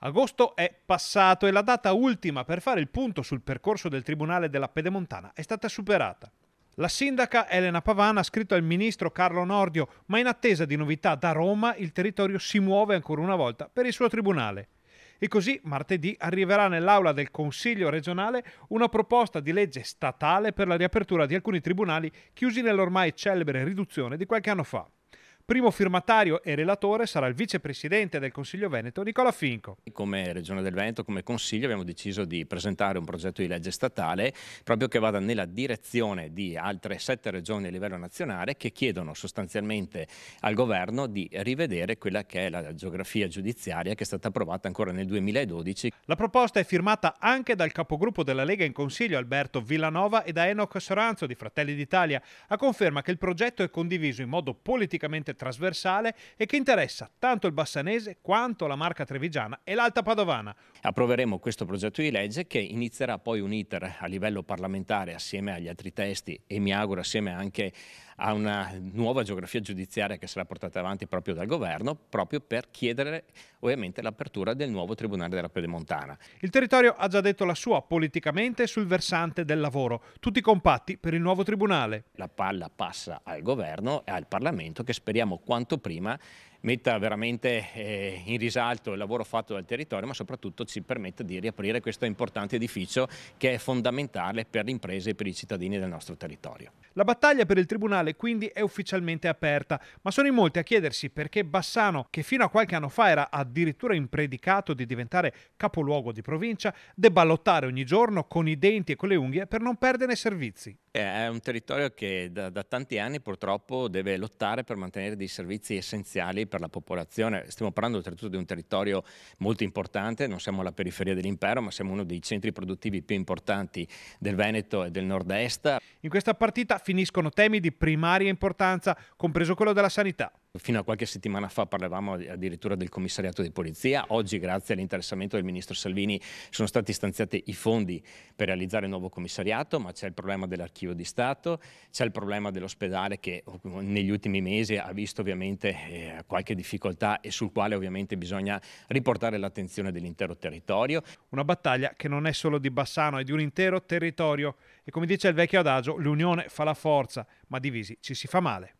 Agosto è passato e la data ultima per fare il punto sul percorso del Tribunale della Pedemontana è stata superata. La sindaca Elena Pavana ha scritto al ministro Carlo Nordio, ma in attesa di novità da Roma il territorio si muove ancora una volta per il suo tribunale. E così martedì arriverà nell'aula del Consiglio regionale una proposta di legge statale per la riapertura di alcuni tribunali chiusi nell'ormai celebre riduzione di qualche anno fa. Primo firmatario e relatore sarà il vicepresidente del Consiglio Veneto Nicola Finco. Come Regione del Veneto, come Consiglio abbiamo deciso di presentare un progetto di legge statale proprio che vada nella direzione di altre sette regioni a livello nazionale che chiedono sostanzialmente al governo di rivedere quella che è la geografia giudiziaria che è stata approvata ancora nel 2012. La proposta è firmata anche dal capogruppo della Lega in Consiglio Alberto Villanova e da Enoch Soranzo di Fratelli d'Italia, a conferma che il progetto è condiviso in modo politicamente trasversale e che interessa tanto il bassanese quanto la marca trevigiana e l'alta padovana. Approveremo questo progetto di legge che inizierà poi un iter a livello parlamentare assieme agli altri testi e mi auguro assieme anche a una nuova geografia giudiziaria che sarà portata avanti proprio dal governo, proprio per chiedere ovviamente l'apertura del nuovo Tribunale della Pedemontana. Il territorio ha già detto la sua politicamente sul versante del lavoro, tutti compatti per il nuovo Tribunale. La palla passa al governo e al Parlamento che speriamo abbiamo quanto prima metta veramente eh, in risalto il lavoro fatto dal territorio, ma soprattutto ci permetta di riaprire questo importante edificio che è fondamentale per le imprese e per i cittadini del nostro territorio. La battaglia per il Tribunale quindi è ufficialmente aperta, ma sono in molti a chiedersi perché Bassano, che fino a qualche anno fa era addirittura impredicato di diventare capoluogo di provincia, debba lottare ogni giorno con i denti e con le unghie per non perdere servizi. Eh, è un territorio che da, da tanti anni purtroppo deve lottare per mantenere dei servizi essenziali per per la popolazione. Stiamo parlando oltretutto di un territorio molto importante, non siamo alla periferia dell'impero, ma siamo uno dei centri produttivi più importanti del Veneto e del nord-est. In questa partita finiscono temi di primaria importanza, compreso quello della sanità. Fino a qualche settimana fa parlavamo addirittura del commissariato di polizia, oggi grazie all'interessamento del ministro Salvini sono stati stanziati i fondi per realizzare il nuovo commissariato, ma c'è il problema dell'archivio di Stato, c'è il problema dell'ospedale che oh, negli ultimi mesi ha visto ovviamente eh, qualche difficoltà e sul quale ovviamente bisogna riportare l'attenzione dell'intero territorio. Una battaglia che non è solo di Bassano, è di un intero territorio e come dice il vecchio adagio l'unione fa la forza, ma divisi ci si fa male.